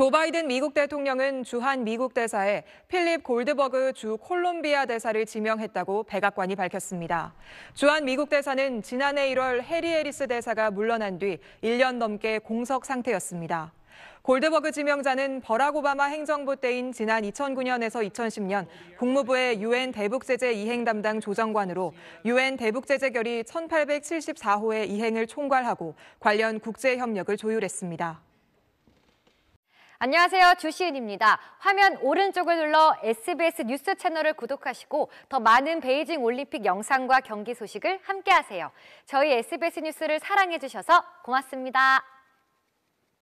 조 바이든 미국 대통령은 주한 미국 대사에 필립 골드버그 주 콜롬비아 대사를 지명했다고 백악관이 밝혔습니다. 주한 미국 대사는 지난해 1월 해리 에리스 대사가 물러난 뒤 1년 넘게 공석 상태였습니다. 골드버그 지명자는 버락 오바마 행정부 때인 지난 2009년에서 2010년 국무부의 유엔 대북제재 이행 담당 조정관으로 유엔 대북제재 결의 1874호의 이행을 총괄하고 관련 국제협력을 조율했습니다. 안녕하세요. 주시은입니다. 화면 오른쪽을 눌러 SBS 뉴스 채널을 구독하시고 더 많은 베이징 올림픽 영상과 경기 소식을 함께하세요. 저희 SBS 뉴스를 사랑해주셔서 고맙습니다.